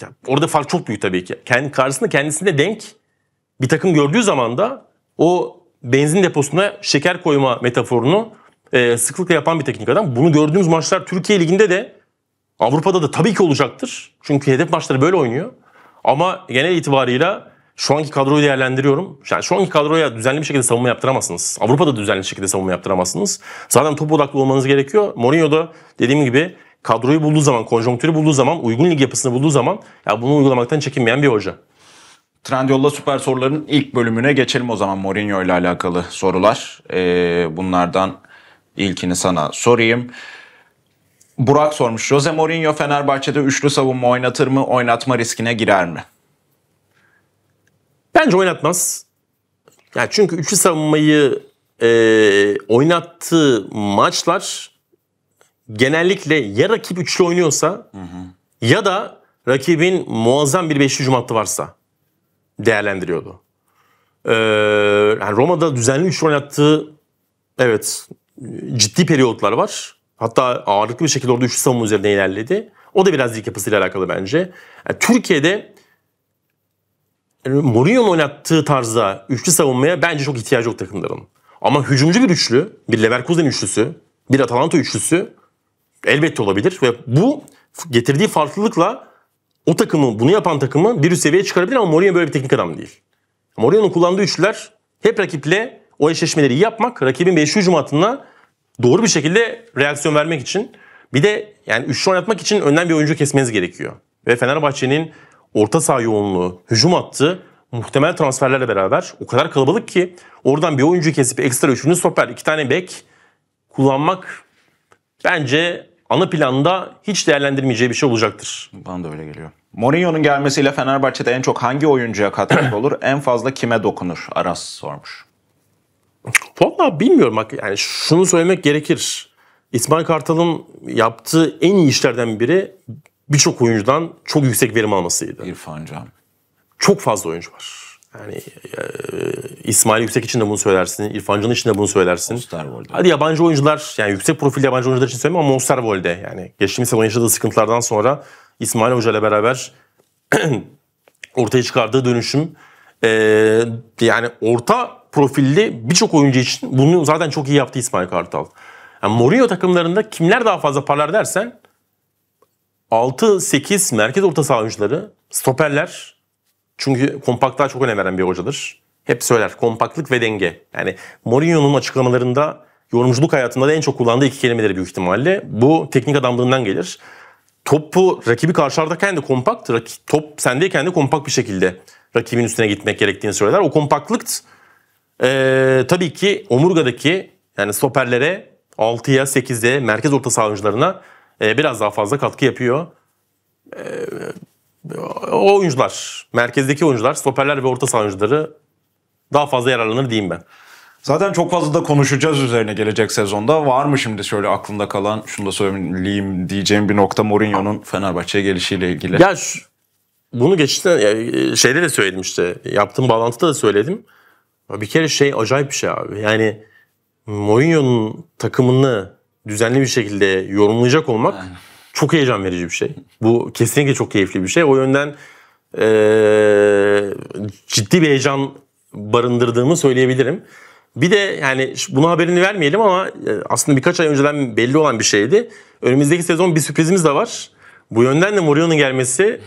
[SPEAKER 2] ya orada fark çok büyük tabii ki. Kendi karşısında kendisine denk bir takım gördüğü zaman da o benzin deposuna şeker koyma metaforunu e, sıklıkla yapan bir teknik adam. Bunu gördüğümüz maçlar Türkiye Ligi'nde de Avrupa'da da tabii ki olacaktır. Çünkü hedef maçları böyle oynuyor. Ama genel itibarıyla şu anki kadroyu değerlendiriyorum. Yani şu anki kadroya düzenli bir şekilde savunma yaptıramazsınız. Avrupa'da düzenli bir şekilde savunma yaptıramazsınız. Zaten top odaklı olmanız gerekiyor. Mourinho da dediğim gibi kadroyu bulduğu zaman, konjonktürü bulduğu zaman, uygun lig yapısını bulduğu zaman ya bunu uygulamaktan
[SPEAKER 1] çekinmeyen bir hoca. Trendyol'da süper soruların ilk bölümüne geçelim o zaman Mourinho ile alakalı sorular. Ee, bunlardan ilkini sana sorayım. Burak sormuş. Jose Mourinho Fenerbahçe'de üçlü savunma oynatır mı? Oynatma riskine girer mi? Bence oynatmaz. Yani çünkü üçlü
[SPEAKER 2] savunmayı e, oynattığı maçlar genellikle ya rakip üçlü oynuyorsa hı hı. ya da rakibin muazzam bir beşli hücum hattı varsa değerlendiriyordu. Ee, yani Roma'da düzenli üçlü oynattığı evet ciddi periyotlar var. Hatta ağırlıklı bir şekilde orada üçlü savunma üzerine ilerledi. O da biraz lig yapısıyla alakalı bence. Yani Türkiye'de Mourinho'nun oynattığı tarzda üçlü savunmaya bence çok ihtiyacı yok takımların. Ama hücumcu bir üçlü, bir Leverkusen üçlüsü, bir Atalanta üçlüsü elbette olabilir. Ve bu getirdiği farklılıkla o takımı, bunu yapan takımı bir üst seviyeye çıkarabilir ama Mourinho böyle bir teknik adam değil. Mourinho'nun kullandığı üçlüler hep rakiple o eşleşmeleri yapmak, rakibin beşli hücum hattına doğru bir şekilde reaksiyon vermek için. Bir de yani üçlü oynatmak için önden bir oyuncu kesmeniz gerekiyor. Ve Fenerbahçe'nin orta saha yoğunluğu, hücum attı, muhtemel transferlerle beraber o kadar kalabalık ki oradan bir oyuncu kesip ekstra üçünü stoper, iki tane bek kullanmak bence
[SPEAKER 1] ana planda hiç değerlendirmeyeceği bir şey olacaktır. Bana da öyle geliyor. Mourinho'nun gelmesiyle Fenerbahçe'de en çok hangi oyuncuya katkı olur? En fazla kime dokunur? Aras sormuş. Valla bilmiyorum. Bak, yani şunu söylemek gerekir. İsmail Kartal'ın
[SPEAKER 2] yaptığı en iyi işlerden biri birçok oyuncudan çok yüksek verim almasıydı. İrfan Can. Çok fazla oyuncu var. Yani e, İsmail Yüksek için de bunu söylersin. İrfan Can için de bunu söylersin. Monster Osterwold'de. Hadi yabancı oyuncular yani yüksek profil yabancı oyuncular için söylemiyorum ama Monster Osterwold'de yani geçtiğimiz sezon yaşadığı sıkıntılardan sonra İsmail Hoca ile beraber ortaya çıkardığı dönüşüm e, yani orta profilli birçok oyuncu için bunu zaten çok iyi yaptı İsmail Kartal. Yani Mourinho takımlarında kimler daha fazla parlar dersen 6-8 merkez orta saha oyuncuları, stoperler çünkü kompaktlığa çok önem veren bir hocadır. Hep söyler kompaktlık ve denge. Yani Mourinho'nun açıklamalarında yorumculuk hayatında da en çok kullandığı iki kelimedir büyük ihtimalle. Bu teknik adamlığından gelir. Topu rakibi karşılardayken de kompakt, top sendeyken de kompakt bir şekilde rakibin üstüne gitmek gerektiğini söyler. O kompaktlık e, tabii ki omurgadaki yani stoperlere 6'ya 8'e merkez orta saha oyuncularına ee, biraz daha fazla katkı yapıyor. Ee, o oyuncular,
[SPEAKER 1] merkezdeki oyuncular, stoperler ve orta saha oyuncuları daha fazla yararlanır diyeyim ben. Zaten çok fazla da konuşacağız üzerine gelecek sezonda. Var mı şimdi şöyle aklında kalan, şunu da söyleyeyim diyeceğim bir nokta Mourinho'nun Fenerbahçe'ye gelişiyle ilgili? Ya şu, bunu geçti
[SPEAKER 2] şeyde de söyledim işte. Yaptığım bağlantıda da söyledim. Bir kere şey acayip bir şey abi. Yani Mourinho'nun takımını düzenli bir şekilde yorumlayacak olmak Aynen. çok heyecan verici bir şey. Bu kesinlikle çok keyifli bir şey. O yönden e, ciddi bir heyecan barındırdığımı söyleyebilirim. Bir de yani bunu haberini vermeyelim ama e, aslında birkaç ay önceden belli olan bir şeydi. Önümüzdeki sezon bir sürprizimiz de var. Bu yönden de Mourinho'nun gelmesi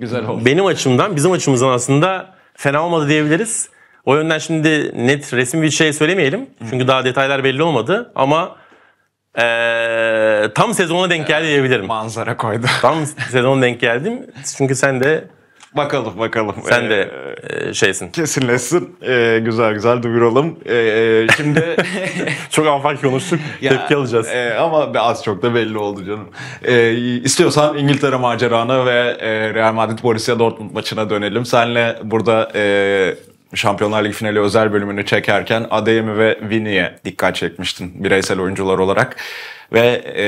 [SPEAKER 2] güzel oldu. Benim açımdan, bizim açımızdan aslında fena olmadı diyebiliriz. O yönden şimdi net resmi bir şey söylemeyelim. Çünkü daha detaylar belli olmadı ama ee, tam sezona denk geldi ee, diyebilirim. Manzara koydu. Tam sezona denk geldim. Çünkü sen de
[SPEAKER 1] Bakalım bakalım. Sen de ee, e, şeysin. Kesinleşsin. E, güzel güzel duyuralım. E, şimdi çok afak konuştuk. Ya, Tepki alacağız. E, ama az çok da belli oldu canım. E, istiyorsan İngiltere macerana ve e, Real Madrid Borussia Dortmund maçına dönelim. Senle burada e, Şampiyonlar Ligi finali özel bölümünü çekerken Adeyemi ve Vini'ye dikkat çekmiştin bireysel oyuncular olarak. Ve e,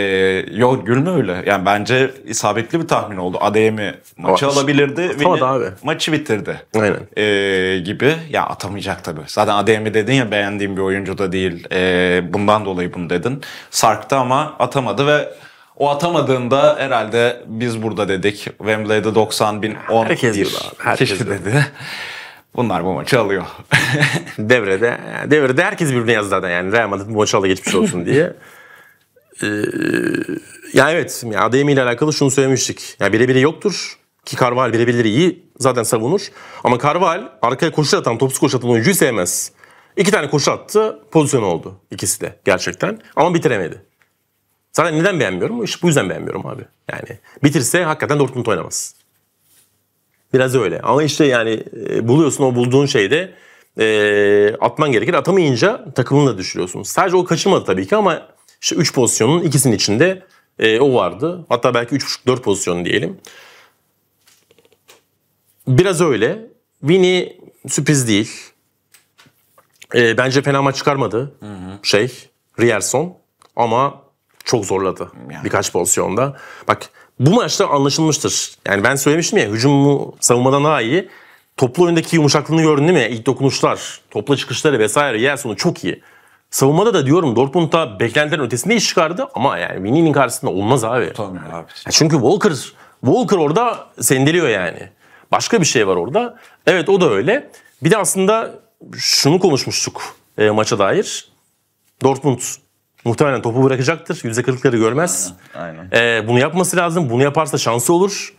[SPEAKER 1] yok gülme öyle. Yani bence isabetli bir tahmin oldu. Adeyemi maçı o, alabilirdi. Vini abi. maçı bitirdi. Aynen. E, gibi. Ya atamayacak tabii. Zaten Adeyemi dedin ya beğendiğim bir oyuncu da değil. E, bundan dolayı bunu dedin. Sarktı ama atamadı ve o atamadığında herhalde biz burada dedik. Wembley'de 90 bin 10 Herkes bir abi. Herkes kişi dedi. Bunlar bu maçı alıyor. devrede,
[SPEAKER 2] devrede herkes birbirine yazdı zaten yani Real Madrid bu maçı ala geçmiş olsun diye. Ee, ya evet yani Ademi ile alakalı şunu söylemiştik. Yani birebiri yoktur ki Carval birebirleri iyi zaten savunur. Ama Carval arkaya koşu atan, topsuz koşu atan oyuncuyu sevmez. İki tane koşu attı, pozisyon oldu ikisi de gerçekten. Ama bitiremedi. Zaten neden beğenmiyorum? İşte bu yüzden beğenmiyorum abi. Yani bitirse hakikaten Dortmund oynamaz. Biraz öyle. Ama işte yani e, buluyorsun o bulduğun şeyde e, atman gerekir. Atamayınca takımını da düşürüyorsun. Sadece o kaçırmadı tabii ki ama işte 3 pozisyonun ikisinin içinde e, o vardı. Hatta belki 3.5-4 pozisyon diyelim. Biraz öyle. Vini sürpriz değil. E, bence fena maç çıkarmadı. Hı hı. Şey, Rierson. Ama çok zorladı yani. birkaç pozisyonda. Bak bu maçta anlaşılmıştır. Yani ben söylemiştim ya hücumu savunmadan daha iyi. Toplu oyundaki yumuşaklığını gördün değil mi? İlk dokunuşlar, topla çıkışları vesaire yer sonu çok iyi. Savunmada da diyorum Dortmund'a beklentilerin ötesinde iş çıkardı ama yani Winnie'nin karşısında olmaz abi. Tamam yani. abi. Çünkü Walker Walker orada sendeliyor yani. Başka bir şey var orada. Evet o da öyle. Bir de aslında şunu konuşmuştuk e, maça dair. Dortmund Muhtemelen topu bırakacaktır. %40'ları görmez. Aynen. aynen. Ee, bunu yapması lazım. Bunu yaparsa şansı olur.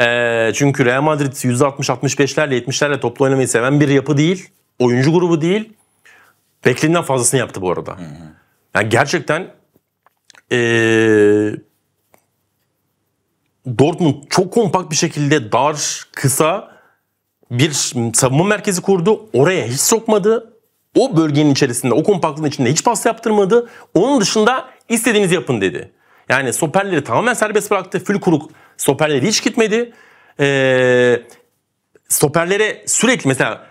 [SPEAKER 2] Ee, çünkü Real Madrid yüzde %60-65'lerle 70'lerle toplu oynamayı seven bir yapı değil. Oyuncu grubu değil. Beklinden fazlasını yaptı bu arada. Hı hı. Yani gerçekten ee, Dortmund çok kompakt bir şekilde dar, kısa bir savunma merkezi kurdu. Oraya hiç sokmadı. O bölgenin içerisinde, o kompaktlığın içinde hiç pas yaptırmadı. Onun dışında istediğinizi yapın dedi. Yani stoperleri tamamen serbest bıraktı. Fül kuruk stoperleri hiç gitmedi. Ee, stoperlere sürekli mesela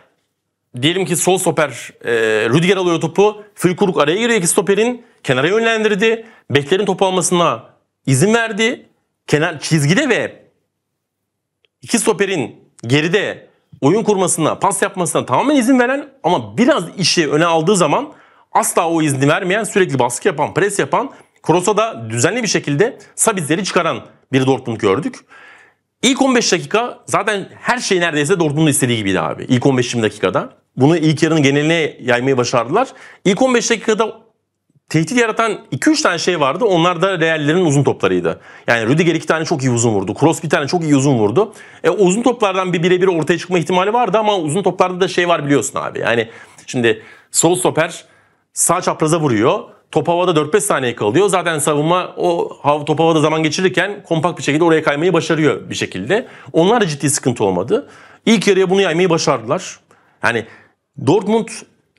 [SPEAKER 2] diyelim ki sol stoper e, Rüdiger alıyor topu. Fülkuruk araya giriyor iki stoperin kenara yönlendirdi. Beklerin topu almasına izin verdi. Kenar çizgide ve iki stoperin geride oyun kurmasına, pas yapmasına tamamen izin veren ama biraz işi öne aldığı zaman asla o izni vermeyen, sürekli baskı yapan, pres yapan, cross'a da düzenli bir şekilde sabitleri çıkaran bir Dortmund gördük. İlk 15 dakika zaten her şey neredeyse Dortmund'un istediği gibiydi abi. İlk 15-20 dakikada. Bunu ilk yarının geneline yaymayı başardılar. İlk 15 dakikada tehdit yaratan 2-3 tane şey vardı. Onlar da Real'lerin uzun toplarıydı. Yani Rüdiger 2 tane çok iyi uzun vurdu. Kroos bir tane çok iyi uzun vurdu. E, uzun toplardan bir birebir ortaya çıkma ihtimali vardı ama uzun toplarda da şey var biliyorsun abi. Yani şimdi sol stoper sağ çapraza vuruyor. Top havada 4-5 saniye kalıyor. Zaten savunma o hav, top havada zaman geçirirken kompakt bir şekilde oraya kaymayı başarıyor bir şekilde. Onlar da ciddi sıkıntı olmadı. İlk yarıya bunu yaymayı başardılar. Yani Dortmund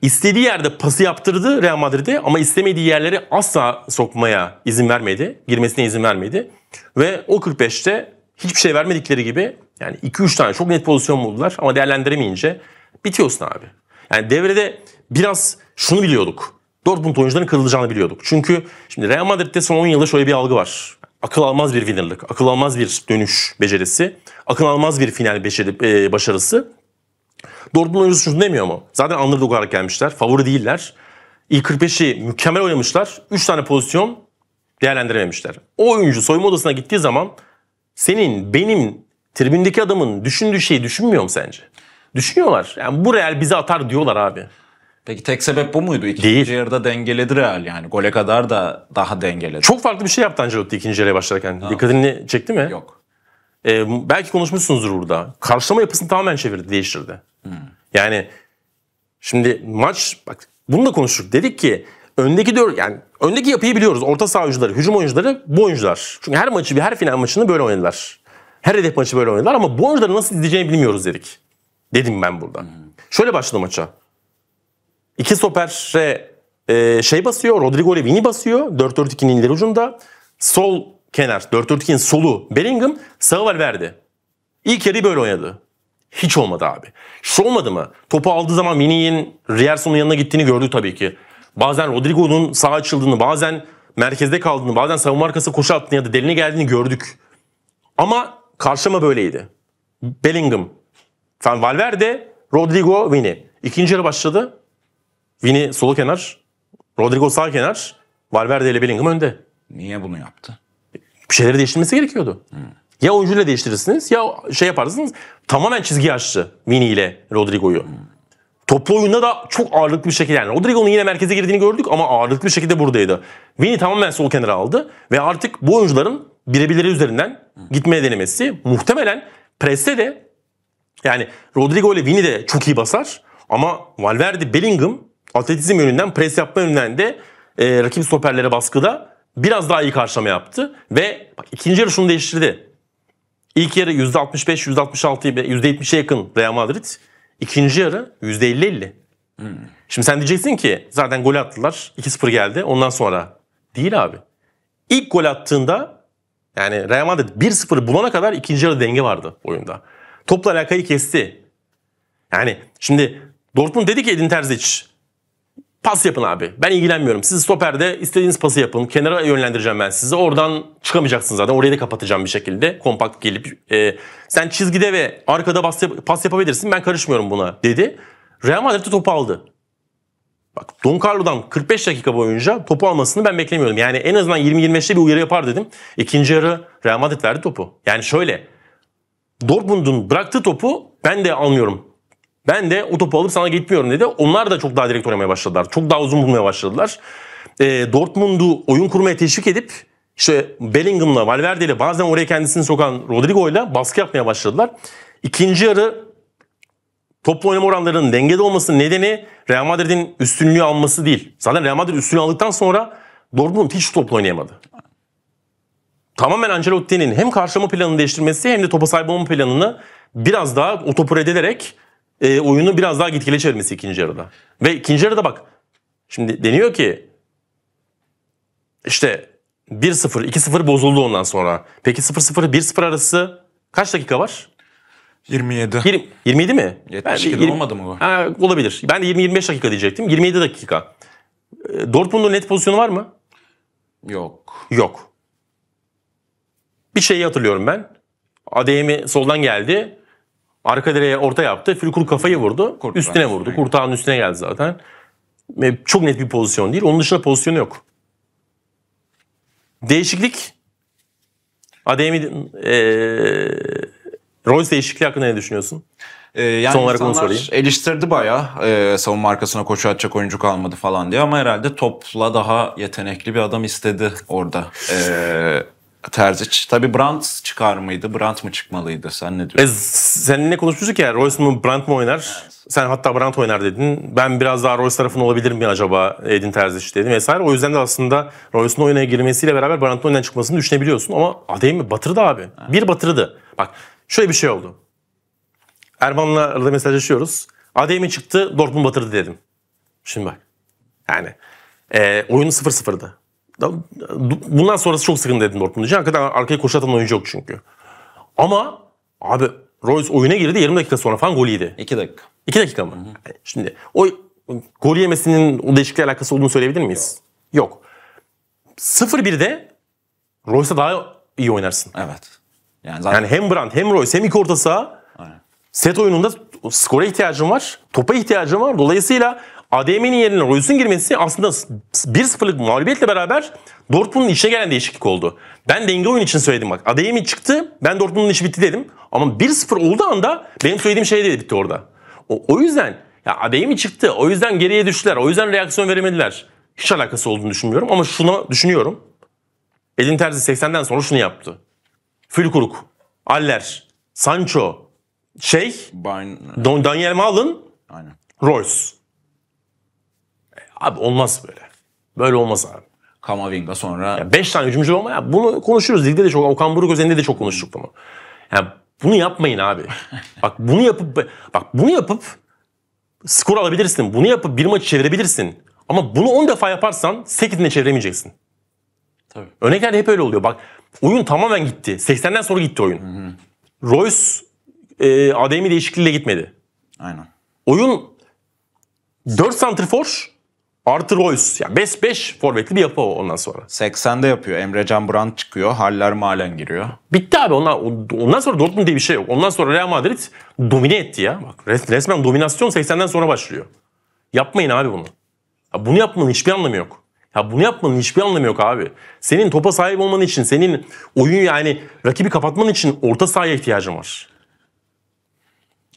[SPEAKER 2] İstediği yerde pası yaptırdı Real Madrid'e ama istemediği yerlere asla sokmaya izin vermedi. Girmesine izin vermedi. Ve o 45'te hiçbir şey vermedikleri gibi yani 2-3 tane çok net pozisyon buldular ama değerlendiremeyince bitiyorsun abi. Yani devrede biraz şunu biliyorduk. Dortmund oyuncuların kırılacağını biliyorduk. Çünkü şimdi Real Madrid'de son 10 yılda şöyle bir algı var. Akıl almaz bir winnerlık, akıl almaz bir dönüş becerisi, akıl almaz bir final beceri, e, başarısı. Dortmund oyuncusu demiyor mu? Zaten underdog olarak gelmişler. Favori değiller. İlk 45'i mükemmel oynamışlar. 3 tane pozisyon değerlendirememişler. O oyuncu soyunma odasına gittiği zaman senin, benim, tribündeki adamın düşündüğü şeyi düşünmüyor mu sence? Düşünüyorlar. Yani bu Real bizi atar diyorlar abi. Peki tek sebep bu muydu? İkinci Değil. yarıda dengeledi Real yani. Gole kadar da daha dengeledi. Çok farklı bir şey yaptı Ancelotti ikinci yarıya başlarken. Tamam. Dikkatini çekti mi? Yok. Ee, belki konuşmuşsunuzdur burada. Karşılama yapısını tamamen çevirdi, değiştirdi. Yani şimdi maç bak bunu da konuştuk. Dedik ki öndeki dört yani öndeki yapıyı biliyoruz. Orta saha oyuncuları, hücum oyuncuları bu oyuncular. Çünkü her maçı bir her final maçını böyle oynadılar. Her hedef maçı böyle oynadılar ama bu oyuncuları nasıl izleyeceğini bilmiyoruz dedik. Dedim ben burada. Hmm. Şöyle başladı maça. İki stopere e, şey basıyor, Rodrigo levin'i basıyor. 4-4-2'nin ileri ucunda. Sol kenar, 4-4-2'nin solu Bellingham, sağı verdi İlk yarıyı böyle oynadı. Hiç olmadı abi. Hiç olmadı mı? Topu aldığı zaman Mini'nin Rierson'un yanına gittiğini gördü tabii ki. Bazen Rodrigo'nun sağ açıldığını, bazen merkezde kaldığını, bazen savunma arkası koşu attığını ya da deline geldiğini gördük. Ama karşılama böyleydi. Bellingham, yani Valverde, Rodrigo, Vini. İkinci yarı başladı. Vini sol kenar, Rodrigo sağ kenar, Valverde ile Bellingham önde. Niye bunu yaptı? Bir şeyleri değiştirmesi gerekiyordu. Hmm. Ya oyuncuyla değiştirirsiniz ya şey yaparsınız tamamen çizgi açtı Vini ile Rodrigo'yu. Toplu oyunda da çok ağırlıklı bir şekilde yani Rodrigo'nun yine merkeze girdiğini gördük ama ağırlıklı bir şekilde buradaydı. Vini tamamen sol kenara aldı ve artık bu oyuncuların birebirleri üzerinden gitmeye denemesi muhtemelen preste de yani Rodrigo ile Vini de çok iyi basar ama Valverde, Bellingham atletizm yönünden pres yapma yönünden de e, rakip stoperlere baskıda biraz daha iyi karşılama yaptı ve bak, ikinci yarı şunu değiştirdi. İlk yarı %65-%66'yı %70'e yakın Real Madrid. İkinci yarı %50-50. Hmm. Şimdi sen diyeceksin ki zaten gol attılar. 2-0 geldi. Ondan sonra değil abi. İlk gol attığında yani Real Madrid 1-0 bulana kadar ikinci yarı denge vardı oyunda. Topla alakayı kesti. Yani şimdi Dortmund dedi ki Edin Terzic Pas yapın abi. Ben ilgilenmiyorum. Siz stoperde istediğiniz pası yapın. Kenara yönlendireceğim ben sizi. Oradan çıkamayacaksınız zaten. Orayı da kapatacağım bir şekilde. Kompakt gelip. E, sen çizgide ve arkada pas, yap pas yapabilirsin. Ben karışmıyorum buna dedi. Real Madrid de topu aldı. Bak Don Carlo'dan 45 dakika boyunca topu almasını ben beklemiyordum. Yani en azından 20-25'te bir uyarı yapar dedim. İkinci yarı Real Madrid verdi topu. Yani şöyle. Dortmund'un bıraktığı topu ben de almıyorum. Ben de o topu alıp sana gitmiyorum dedi. Onlar da çok daha direkt oynamaya başladılar. Çok daha uzun bulmaya başladılar. E, Dortmund'u oyun kurmaya teşvik edip işte Bellingham'la, Valverde'yle bazen oraya kendisini sokan Rodrigo'yla baskı yapmaya başladılar. İkinci yarı toplu oynama oranlarının dengede olmasının nedeni Real Madrid'in üstünlüğü alması değil. Zaten Real Madrid üstünlüğü aldıktan sonra Dortmund hiç toplu oynayamadı. Tamamen Ancelotti'nin hem karşılama planını değiştirmesi hem de topa sahip olma planını biraz daha o topu reddederek e, oyunu biraz daha gitgele çevirmesi ikinci yarıda. Ve ikinci yarıda bak şimdi deniyor ki işte 1-0, 2-0 bozuldu ondan sonra. Peki 0-0, 1-0 arası kaç dakika var? 27. 20, 27 mi? 72 ben, olmadı mı bu? Ha, olabilir. Ben de 20-25 dakika diyecektim. 27 dakika. E, Dortmund'un net pozisyonu var mı? Yok. Yok. Bir şeyi hatırlıyorum ben. ADM'i soldan geldi. Arka direğe orta yaptı. Fülkur kafayı vurdu. Kurtağın üstüne vurdu. Kurtağın üstüne geldi zaten. E, çok net bir pozisyon değil. Onun dışında pozisyonu yok. Değişiklik.
[SPEAKER 1] Ademi e, Royce değişikliği hakkında ne düşünüyorsun? E, yani Son olarak onu sorayım. Eleştirdi baya e, savunma arkasına koşu atacak oyuncu kalmadı falan diye ama herhalde topla daha yetenekli bir adam istedi orada. Ee, Terzic. Tabii Brandt çıkar mıydı? Brandt mı çıkmalıydı? Sen ne diyorsun? E,
[SPEAKER 2] seninle konuşmuştuk ya. Royce mu Brandt mı oynar? Evet. Sen hatta Brandt oynar dedin. Ben biraz daha Royce tarafında olabilir mi acaba Edin Terzic dedim vesaire. O yüzden de aslında Royce'un oyuna girmesiyle beraber Brandt'ın oyundan çıkmasını düşünebiliyorsun. Ama adayı mı? Batırdı abi. Evet. Bir batırdı. Bak şöyle bir şey oldu. Erman'la arada mesajlaşıyoruz. Adeyemi çıktı, Dortmund batırdı dedim. Şimdi bak. Yani e, oyun 0-0'dı. Bundan sonrası çok sıkıntı dedim Dortmund için. Hakikaten arkaya koşu atan oyuncu yok çünkü. Ama abi Royce oyuna girdi 20 dakika sonra falan gol yedi. 2 dakika. 2 dakika mı? Hı hı. şimdi o gol yemesinin o değişikliğe alakası olduğunu söyleyebilir miyiz? Yok. yok. 0-1'de Royce'a daha iyi oynarsın. Evet. Yani, zaten... yani hem Brandt hem Royce hem iki orta saha Aynen. set oyununda skora ihtiyacın var, topa ihtiyacın var. Dolayısıyla ADM'nin yerine Reus'un girmesi aslında 1-0'lık mağlubiyetle beraber Dortmund'un işe gelen değişiklik oldu. Ben denge oyun için söyledim bak. ADM çıktı, ben Dortmund'un işi bitti dedim. Ama 1-0 olduğu anda benim söylediğim şey de bitti orada. O, o yüzden ya ADM çıktı, o yüzden geriye düştüler, o yüzden reaksiyon veremediler. Hiç alakası olduğunu düşünmüyorum ama şunu düşünüyorum. Edin Terzi 80'den sonra şunu yaptı. Fülkuruk, Aller, Sancho, şey, Don Daniel Malin, Aynen. Royce. Abi olmaz böyle. Böyle olmaz abi. Kamavinga sonra... Ya beş tane hücumcu olma ya. Bunu konuşuyoruz. Ligde de çok. Okan Buruk özelinde de çok konuştuk bunu. Yani bunu yapmayın abi. bak bunu yapıp bak bunu yapıp skor alabilirsin. Bunu yapıp bir maçı çevirebilirsin. Ama bunu 10 defa yaparsan 8'inde çeviremeyeceksin. Tabii. Örnekler hep öyle oluyor. Bak oyun tamamen gitti. 80'den sonra gitti oyun. Hı Royce e, ADM değişikliğiyle gitmedi. Aynen. Oyun 4 santrfor Arthur Royce. Yani 5-5 forvetli bir yapı o ondan sonra. 80'de yapıyor. Emre Can Brandt çıkıyor. Haller Malen giriyor. Bitti abi. Ondan, ondan sonra Dortmund diye bir şey yok. Ondan sonra Real Madrid domine etti ya. Bak resmen dominasyon 80'den sonra başlıyor. Yapmayın abi bunu. Ya bunu yapmanın hiçbir anlamı yok. Ya bunu yapmanın hiçbir anlamı yok abi. Senin topa sahip olman için, senin oyun yani rakibi kapatman için orta sahaya ihtiyacın var.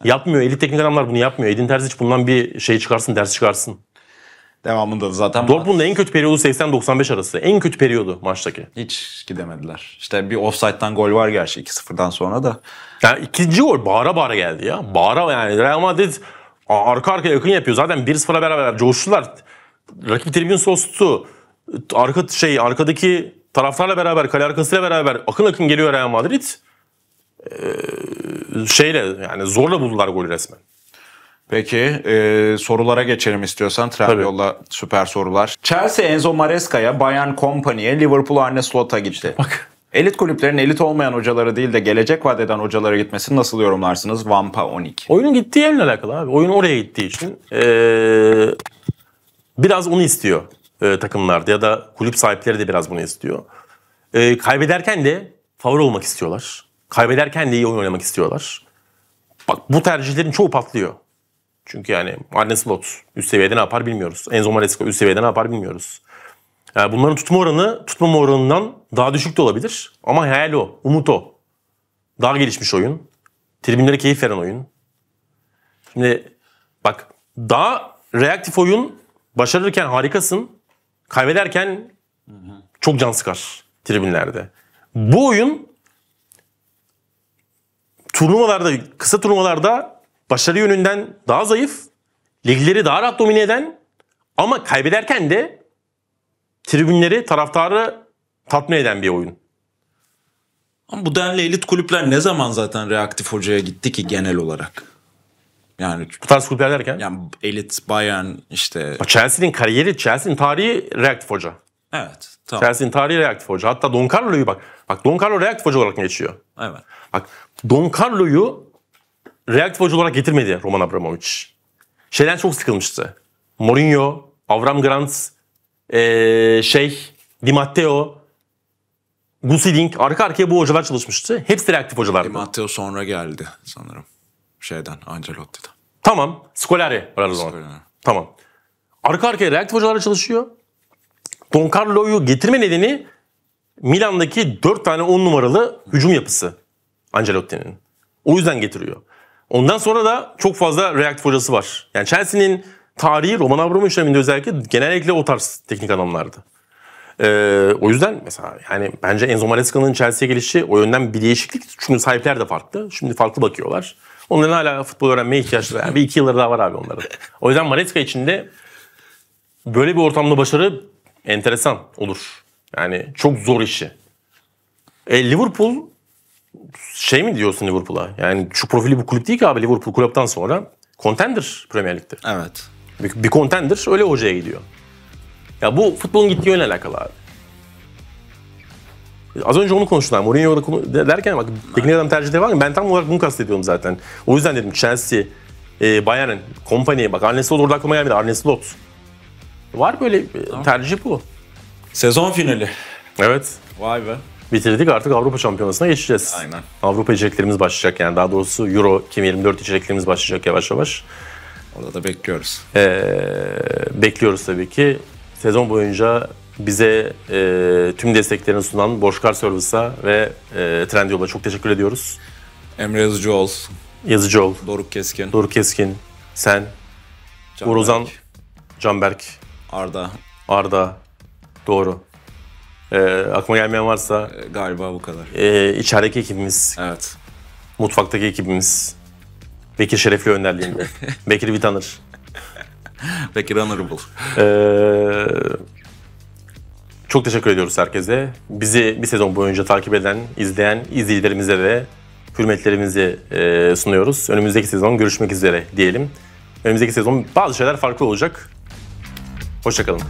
[SPEAKER 2] Yapmıyor. Elit teknik adamlar bunu yapmıyor. Edin Terzic bundan bir şey çıkarsın, ders çıkarsın.
[SPEAKER 1] Devamında da zaten... Dortmund'un en kötü periyodu 80-95 arası. En kötü periyodu maçtaki. Hiç gidemediler. İşte bir offside'dan gol var gerçi 2-0'dan sonra da. Yani ikinci gol bağıra
[SPEAKER 2] bağıra geldi ya. Bağıra yani Real Madrid arka arkaya yakın yapıyor. Zaten 1-0'a beraber coştular. Rakip tribün sostu. Arka şey arkadaki taraflarla beraber kale arkasıyla beraber akın akın geliyor Real Madrid. Ee, şeyle
[SPEAKER 1] yani zorla buldular golü resmen. Peki e, sorulara geçelim istiyorsan. Trabzonla süper sorular. Chelsea Enzo Maresca'ya, Bayern Company'e, Liverpool Arne Slot'a gitti. Bak. Elit kulüplerin elit olmayan hocaları değil de gelecek vadeden hocalara gitmesini nasıl yorumlarsınız? Vampa 12.
[SPEAKER 2] Oyunun gittiği yerle alakalı abi. Oyun oraya gittiği için ee, biraz onu istiyor e, takımlarda ya da kulüp sahipleri de biraz bunu istiyor. E, kaybederken de favori olmak istiyorlar. Kaybederken de iyi oyun oynamak istiyorlar. Bak bu tercihlerin çoğu patlıyor. Çünkü yani Arne Slot üst seviyede ne yapar bilmiyoruz. Enzo Maresca üst seviyede ne yapar bilmiyoruz. Yani ee, bunların tutma oranı tutmama oranından daha düşük de olabilir. Ama hayal o, umut o. Daha gelişmiş oyun. Tribünlere keyif veren oyun. Şimdi bak daha reaktif oyun başarırken harikasın. Kaybederken çok can sıkar tribünlerde. Bu oyun turnuvalarda, kısa turnuvalarda Başarı yönünden daha zayıf, ligleri daha rahat domine eden ama kaybederken de tribünleri, taraftarı tatmin eden bir oyun.
[SPEAKER 1] Ama bu denli elit kulüpler ne zaman zaten reaktif hocaya gitti ki genel olarak? Yani bu tarz kulüpler derken? Yani elit, Bayern işte.
[SPEAKER 2] Chelsea'nin kariyeri, Chelsea'nin tarihi reaktif hoca.
[SPEAKER 1] Evet. Tamam.
[SPEAKER 2] Chelsea'nin tarihi reaktif hoca. Hatta Don Carlo'yu bak. Bak Don Carlo reaktif hoca olarak geçiyor. Evet. Bak Don Carlo'yu reaktif oyuncu olarak getirmedi Roman Abramovich. Şeyden çok sıkılmıştı. Mourinho, Avram Grant, ee, şey, Di Matteo, Gusiding arka arkaya bu hocalar çalışmıştı. Hepsi reaktif hocalardı. Di Matteo sonra geldi sanırım. Şeyden, Ancelotti'den. Tamam. Scolari var o zaman. Tamam. Arka arkaya reaktif hocalarla çalışıyor. Don Carlo'yu getirme nedeni Milan'daki 4 tane 10 numaralı hücum yapısı Ancelotti'nin. O yüzden getiriyor. Ondan sonra da çok fazla reaktif hocası var. Yani Chelsea'nin tarihi Roman Abramovich döneminde özellikle genellikle o tarz teknik adamlardı. Ee, o yüzden mesela yani bence Enzo Maresca'nın Chelsea'ye gelişi o yönden bir değişiklik. Çünkü sahipler de farklı. Şimdi farklı bakıyorlar. Onların hala futbol öğrenmeye ihtiyaçları. Yani bir iki yılları daha var abi onların. O yüzden Maresca için de böyle bir ortamda başarı enteresan olur. Yani çok zor işi. E, Liverpool şey mi diyorsun Liverpool'a? Yani şu profili bu kulüp değil ki abi Liverpool kulüpten sonra contender Premier Lig'de. Evet. Bir, bir contender öyle hocaya gidiyor. Ya bu futbolun gittiği yönle alakalı abi. Az önce onu konuştular. Mourinho derken bak teknik adam tercihde var mı? Ben tam olarak bunu kastediyorum zaten. O yüzden dedim Chelsea, e, Bayern, Kompany. Bak Arne Slot orada aklıma gelmedi. Arne Slot. Var böyle e, tamam. tercih bu. Sezon finali. Evet. Vay be bitirdik. Artık Avrupa Şampiyonası'na geçeceğiz. Aynen. Avrupa içeriklerimiz başlayacak yani. Daha doğrusu Euro 2024 içeriklerimiz başlayacak yavaş yavaş. Orada da bekliyoruz. Ee, bekliyoruz tabii ki. Sezon boyunca bize e, tüm desteklerini sunan Boşkar Service'a ve e, Trendyol'a çok teşekkür ediyoruz. Emre Yazıcıoğlu. Yazıcıoğlu. Doruk Keskin. Doruk Keskin. Sen. Can Uğur Canberk. Arda. Arda. Doğru. E, aklıma gelmeyen varsa.
[SPEAKER 1] E, galiba bu kadar.
[SPEAKER 2] E, içerideki ekibimiz. Evet. Mutfaktaki ekibimiz. Bekir Şerefli önderliğinde. Bekir Vitanır, Bekir Honorable. Ee, çok teşekkür ediyoruz herkese. Bizi bir sezon boyunca takip eden, izleyen izleyicilerimize de hürmetlerimizi e, sunuyoruz. Önümüzdeki sezon görüşmek üzere diyelim. Önümüzdeki sezon bazı şeyler farklı olacak. Hoşçakalın.